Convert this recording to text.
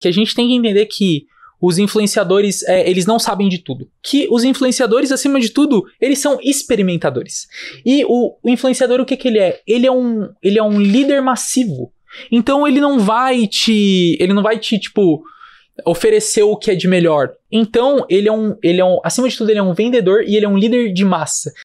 que a gente tem que entender que os influenciadores, é, eles não sabem de tudo. Que os influenciadores, acima de tudo, eles são experimentadores. E o, o influenciador, o que, que ele é? Ele é, um, ele é um líder massivo. Então ele não vai te. Ele não vai te, tipo, oferecer o que é de melhor. Então, ele é um. Ele é um. Acima de tudo, ele é um vendedor e ele é um líder de massa.